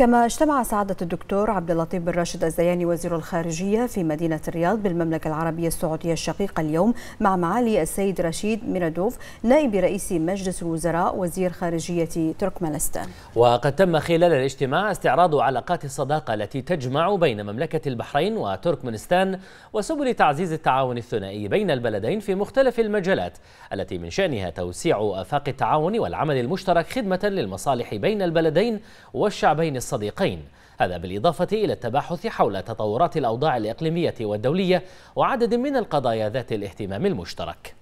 كما اجتمع سعادة الدكتور عبد اللطيف بن راشد الزياني وزير الخارجية في مدينة الرياض بالمملكة العربية السعودية الشقيقة اليوم مع معالي السيد رشيد ميرادوف نائب رئيس مجلس الوزراء وزير خارجية تركمانستان وقد تم خلال الاجتماع استعراض علاقات الصداقة التي تجمع بين مملكة البحرين وتركمانستان وسبل تعزيز التعاون الثنائي بين البلدين في مختلف المجالات التي من شأنها توسيع آفاق التعاون والعمل المشترك خدمة للمصالح بين البلدين والشعبين الصديقين الصديقين هذا بالإضافة إلى التباحث حول تطورات الأوضاع الإقليمية والدولية وعدد من القضايا ذات الاهتمام المشترك